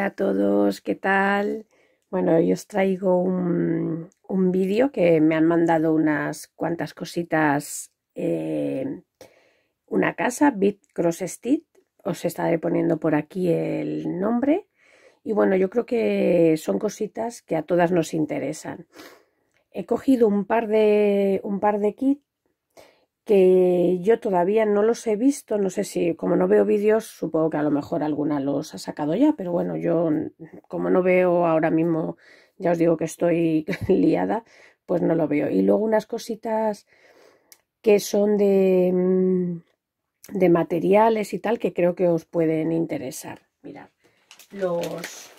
a todos, ¿qué tal? Bueno, hoy os traigo un, vídeo que me han mandado unas cuantas cositas. Eh, una casa, Bit Cross os estaré poniendo por aquí el nombre. Y bueno, yo creo que son cositas que a todas nos interesan. He cogido un par de, un par de kits que yo todavía no los he visto, no sé si como no veo vídeos, supongo que a lo mejor alguna los ha sacado ya, pero bueno, yo como no veo ahora mismo, ya os digo que estoy liada, pues no lo veo. Y luego unas cositas que son de, mm, de materiales y tal que creo que os pueden interesar. Mirad, los,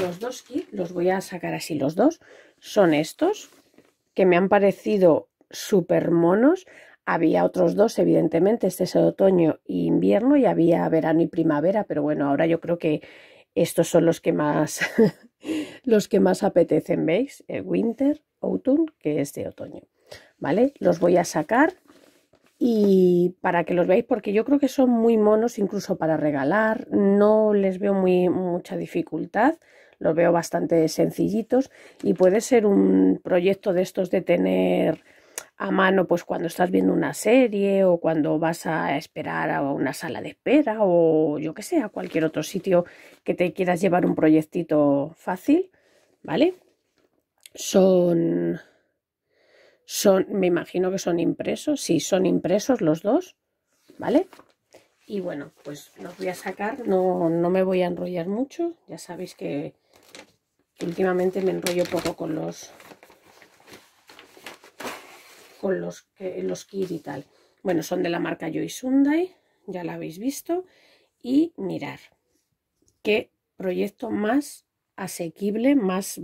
los dos kits, los voy a sacar así los dos, son estos que me han parecido súper monos. Había otros dos, evidentemente, este es de otoño e invierno y había verano y primavera, pero bueno, ahora yo creo que estos son los que más, los que más apetecen, ¿veis? El winter, autumn, que es de otoño, ¿vale? Los voy a sacar y para que los veáis, porque yo creo que son muy monos incluso para regalar, no les veo muy, mucha dificultad, los veo bastante sencillitos y puede ser un proyecto de estos de tener a mano pues cuando estás viendo una serie o cuando vas a esperar a una sala de espera o yo que sé, a cualquier otro sitio que te quieras llevar un proyectito fácil, ¿vale? Son son me imagino que son impresos, sí, son impresos los dos, ¿vale? Y bueno, pues los voy a sacar, no, no me voy a enrollar mucho, ya sabéis que últimamente me enrollo poco con los con los, que los kits y tal. Bueno, son de la marca Joy Sunday, ya la habéis visto. Y mirar qué proyecto más asequible, más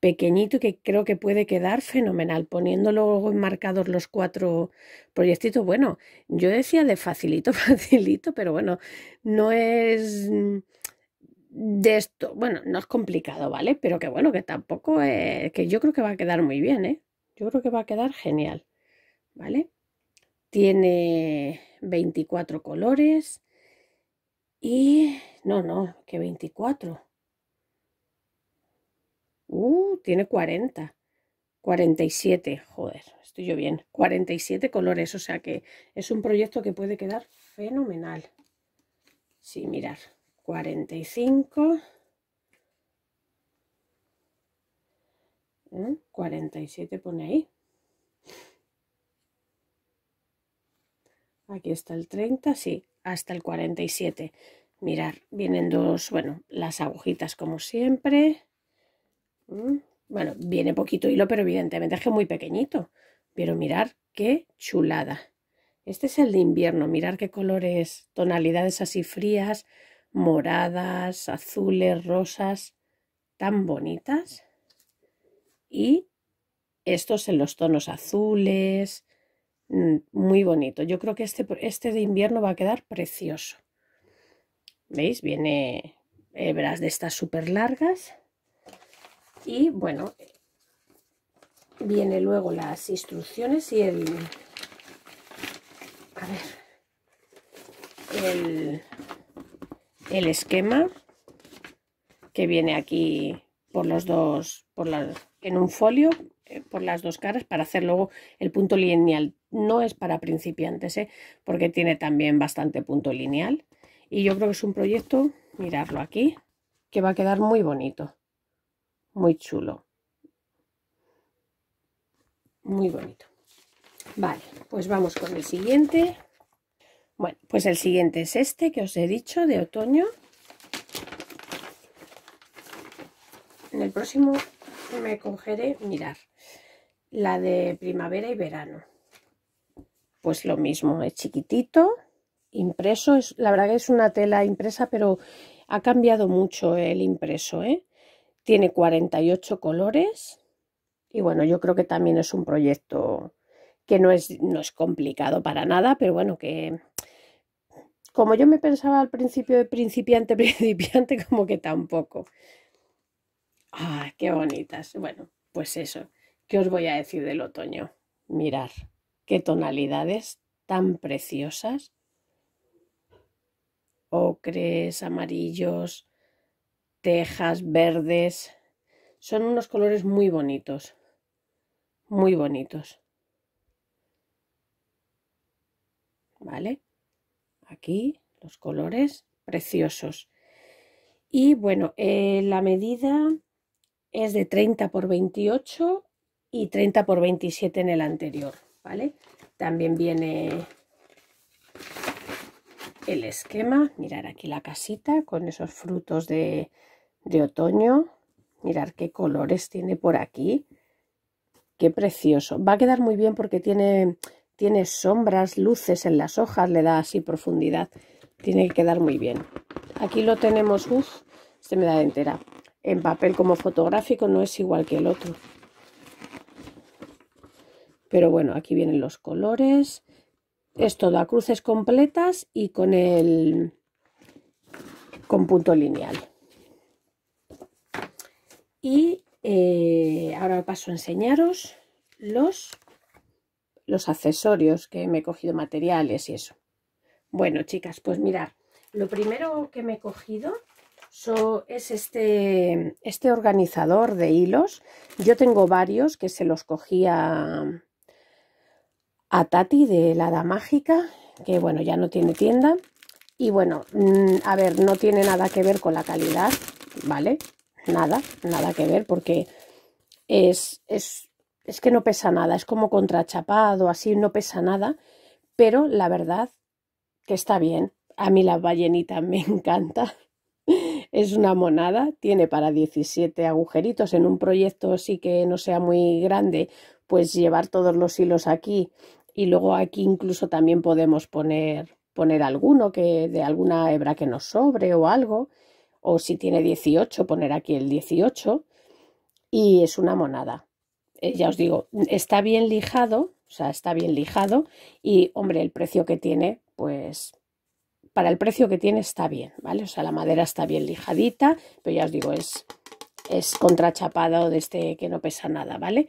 pequeñito que creo que puede quedar fenomenal, poniéndolo enmarcados los cuatro proyectitos. Bueno, yo decía de facilito, facilito, pero bueno, no es de esto, bueno, no es complicado, ¿vale? Pero que bueno, que tampoco es, que yo creo que va a quedar muy bien, ¿eh? Yo creo que va a quedar genial, ¿vale? Tiene 24 colores y... No, no, que 24. Uh, tiene 40. 47, joder, estoy yo bien. 47 colores, o sea que es un proyecto que puede quedar fenomenal. Sí, mirar. 45... 47 ¿eh? pone ahí. Aquí está el 30, sí, hasta el 47. Mirar, vienen dos, bueno, las agujitas como siempre. Mm, bueno, viene poquito hilo, pero evidentemente es que muy pequeñito. Pero mirar qué chulada. Este es el de invierno. Mirar qué colores, tonalidades así frías, moradas, azules, rosas, tan bonitas y estos en los tonos azules, mm, muy bonito. Yo creo que este, este de invierno va a quedar precioso. ¿Veis? Viene hebras de estas súper largas y bueno, viene luego las instrucciones y el... El, el esquema que viene aquí por los dos, por las en un folio eh, por las dos caras para hacer luego el punto lineal. No es para principiantes, ¿eh? porque tiene también bastante punto lineal. Y yo creo que es un proyecto, mirarlo aquí, que va a quedar muy bonito, muy chulo. Muy bonito. Vale, pues vamos con el siguiente. Bueno, pues el siguiente es este que os he dicho de otoño. En el próximo me congere mirar, la de primavera y verano. Pues lo mismo, es chiquitito, impreso, es, la verdad que es una tela impresa, pero ha cambiado mucho el impreso, ¿eh? Tiene 48 colores y bueno, yo creo que también es un proyecto que no es, no es complicado para nada, pero bueno, que como yo me pensaba al principio de principiante, principiante, como que tampoco. ¡Ah, qué bonitas! Bueno, pues eso. ¿Qué os voy a decir del otoño? Mirar, qué tonalidades tan preciosas. Ocres, amarillos, tejas, verdes. Son unos colores muy bonitos. Muy bonitos. ¿Vale? Aquí los colores preciosos. Y bueno, eh, la medida es de 30 por 28 y 30 por 27 en el anterior, ¿vale? También viene el esquema, mirar aquí la casita con esos frutos de, otoño, mirar qué colores tiene por aquí, qué precioso. Va a quedar muy bien porque tiene, tiene sombras, luces en las hojas, le da así profundidad, tiene que quedar muy bien. Aquí lo tenemos, uff, se me da entera, en papel como fotográfico no es igual que el otro. Pero bueno, aquí vienen los colores. Es todo a cruces completas y con el con punto lineal. Y eh, ahora paso a enseñaros los, los accesorios que me he cogido, materiales y eso. Bueno, chicas, pues mirad, lo primero que me he cogido So, es este, este organizador de hilos. Yo tengo varios que se los cogía a Tati de la Hada Mágica, que bueno, ya no tiene tienda. Y bueno, mm, a ver, no tiene nada que ver con la calidad, ¿vale? Nada, nada que ver porque es, es, es que no pesa nada, es como contrachapado, así no pesa nada, pero la verdad que está bien. A mí la ballenita me encanta. Es una monada, tiene para 17 agujeritos. En un proyecto sí que no sea muy grande, pues llevar todos los hilos aquí y luego aquí incluso también podemos poner, poner alguno que de alguna hebra que nos sobre o algo. O si tiene 18, poner aquí el 18. Y es una monada. Eh, ya os digo, está bien lijado, o sea, está bien lijado. Y hombre, el precio que tiene, pues para el precio que tiene está bien, ¿vale? O sea, la madera está bien lijadita, pero ya os digo, es, es contrachapado de este que no pesa nada, ¿vale?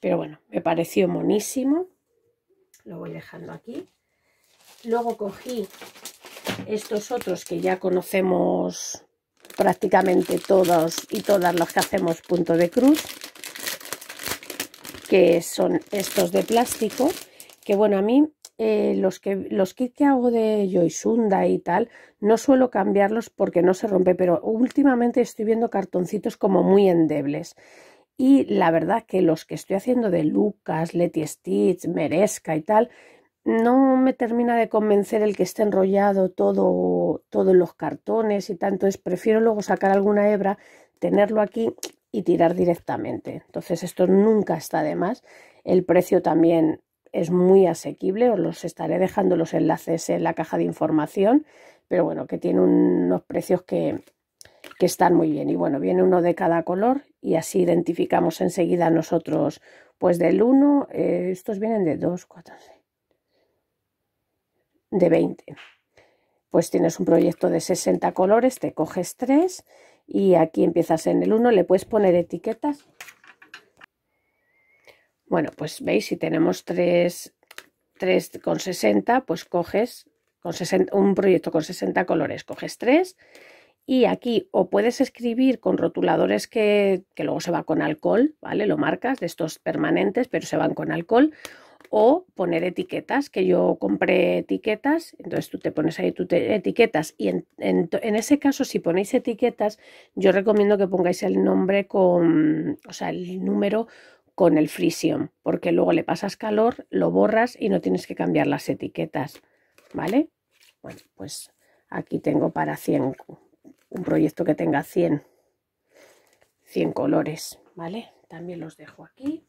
Pero bueno, me pareció monísimo. Lo voy dejando aquí. Luego cogí estos otros que ya conocemos prácticamente todos y todas los que hacemos punto de cruz, que son estos de plástico, que bueno, a mí eh, los, que, los kits que hago de Joysunda y tal, no suelo cambiarlos porque no se rompe, pero últimamente estoy viendo cartoncitos como muy endebles. Y la verdad que los que estoy haciendo de Lucas, Letty Stitch, Merezca y tal, no me termina de convencer el que esté enrollado todo, todos los cartones y tanto es prefiero luego sacar alguna hebra, tenerlo aquí y tirar directamente. Entonces esto nunca está de más. El precio también es muy asequible, os los estaré dejando los enlaces en la caja de información, pero bueno, que tiene unos precios que, están muy bien. Y bueno, viene uno de cada color y así identificamos enseguida nosotros, pues del 1, eh, estos vienen de 2, 4, de 20. Pues tienes un proyecto de 60 colores, te coges 3 y aquí empiezas en el 1, le puedes poner etiquetas bueno, pues veis, si tenemos 3, con 60, pues coges con un proyecto con 60 colores, coges 3 y aquí o puedes escribir con rotuladores que, luego se va con alcohol, ¿vale? Lo marcas de estos permanentes, pero se van con alcohol o poner etiquetas, que yo compré etiquetas, entonces tú te pones ahí tus etiquetas y en, ese caso si ponéis etiquetas yo recomiendo que pongáis el nombre con, o sea, el número con el Frisium, porque luego le pasas calor, lo borras y no tienes que cambiar las etiquetas, ¿vale? Bueno, pues aquí tengo para 100, un proyecto que tenga 100, 100 colores, ¿vale? También los dejo aquí.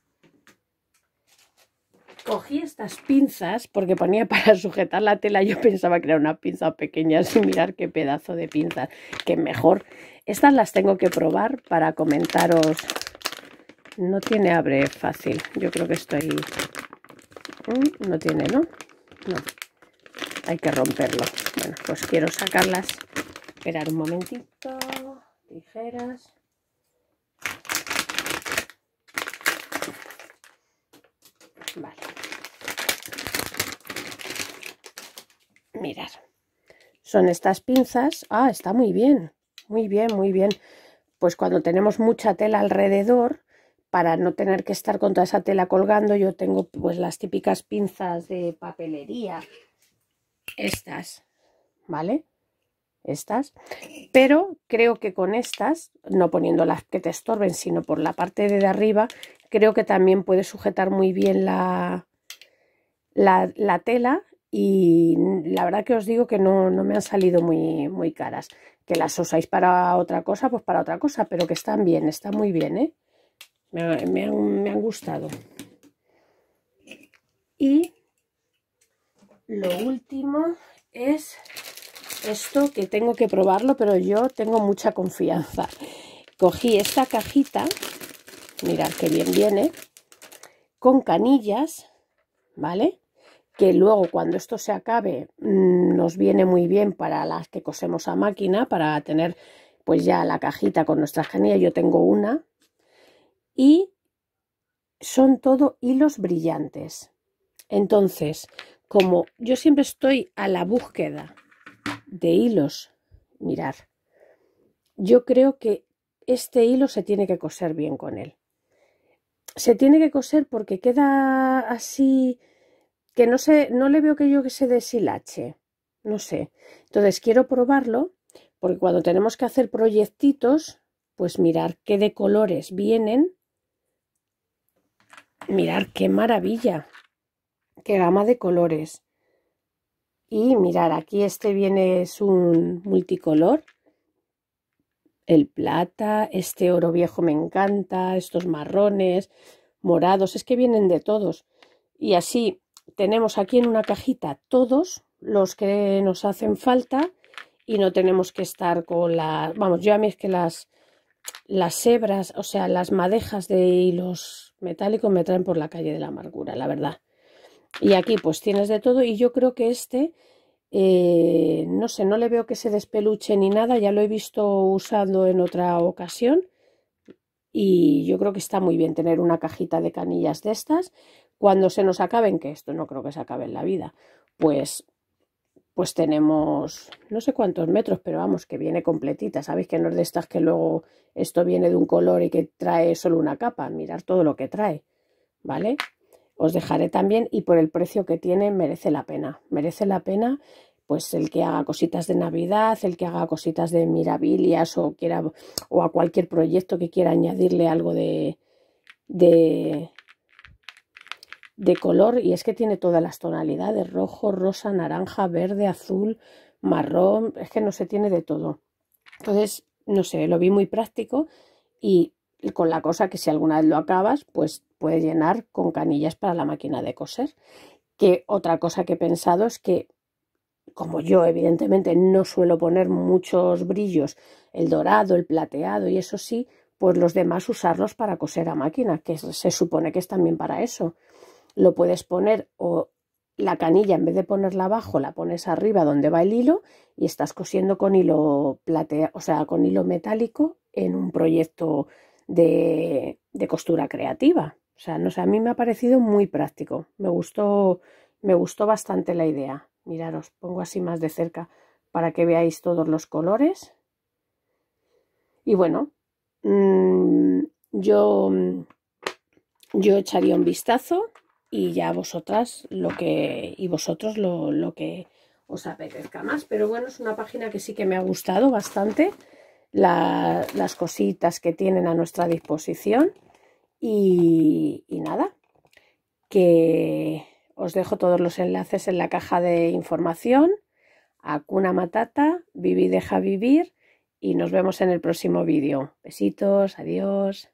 Cogí estas pinzas porque ponía para sujetar la tela, yo pensaba que era una pinza pequeña, sin mirar qué pedazo de pinzas, que mejor. Estas las tengo que probar para comentaros no tiene abre fácil. Yo creo que estoy... Mm, no tiene, ¿no? No. Hay que romperlo. Bueno, pues quiero sacarlas. Esperar un momentito. Tijeras. Vale. Mirad. Son estas pinzas. Ah, está muy bien. Muy bien, muy bien. Pues cuando tenemos mucha tela alrededor, para no tener que estar con toda esa tela colgando, yo tengo pues las típicas pinzas de papelería, estas, ¿vale? Estas, pero creo que con estas, no poniendo las que te estorben, sino por la parte de, arriba, creo que también puedes sujetar muy bien la, la, tela y la verdad que os digo que no, no me han salido muy, muy caras. Que las usáis para otra cosa, pues para otra cosa, pero que están bien, está muy bien, ¿eh? Me, han, gustado. Y lo último es esto que tengo que probarlo, pero yo tengo mucha confianza. Cogí esta cajita, mirad qué bien viene, con canillas, ¿vale? Que luego cuando esto se acabe mm, nos viene muy bien para las que cosemos a máquina, para tener pues ya la cajita con nuestras canillas. Yo tengo una y son todo hilos brillantes. Entonces, como yo siempre estoy a la búsqueda de hilos, mirar, yo creo que este hilo se tiene que coser bien con él. Se tiene que coser porque queda así que no sé, no le veo que yo que se deshilache, no sé. Entonces quiero probarlo porque cuando tenemos que hacer proyectitos, pues mirar qué de colores vienen Mirad qué maravilla, qué gama de colores. Y mirar, aquí este viene, es un multicolor. El plata, este oro viejo me encanta, estos marrones, morados, es que vienen de todos. Y así tenemos aquí en una cajita todos los que nos hacen falta y no tenemos que estar con la Vamos, yo a mí es que las, las hebras, o sea, las madejas de hilos metálico me traen por la calle de la amargura, la verdad. Y aquí pues tienes de todo y yo creo que este, eh, no sé, no le veo que se despeluche ni nada, ya lo he visto usando en otra ocasión y yo creo que está muy bien tener una cajita de canillas de estas. Cuando se nos acaben, que esto no creo que se acabe en la vida, pues pues tenemos no sé cuántos metros, pero vamos, que viene completita. Sabéis que no es de estas que luego esto viene de un color y que trae solo una capa. Mirar todo lo que trae, ¿vale? Os dejaré también y por el precio que tiene merece la pena. Merece la pena pues el que haga cositas de Navidad, el que haga cositas de mirabilias o quiera o a cualquier proyecto que quiera añadirle algo de, de de color y es que tiene todas las tonalidades, rojo, rosa, naranja, verde, azul, marrón, es que no se tiene de todo. Entonces, no sé, lo vi muy práctico y con la cosa que si alguna vez lo acabas, pues puedes llenar con canillas para la máquina de coser. Que otra cosa que he pensado es que, como yo evidentemente no suelo poner muchos brillos, el dorado, el plateado y eso sí, pues los demás usarlos para coser a máquina, que se supone que es también para eso lo puedes poner o la canilla en vez de ponerla abajo la pones arriba donde va el hilo y estás cosiendo con hilo platea, o sea, con hilo metálico en un proyecto de, costura creativa. O sea, no sé, a mí me ha parecido muy práctico. Me gustó, me gustó bastante la idea. Miraros, pongo así más de cerca para que veáis todos los colores. Y bueno, mm, yo, yo echaría un vistazo y ya vosotras lo que y vosotros lo, que os apetezca más pero bueno es una página que sí que me ha gustado bastante las cositas que tienen a nuestra disposición y, nada que os dejo todos los enlaces en la caja de información a Matata Vivi Deja Vivir y nos vemos en el próximo vídeo besitos adiós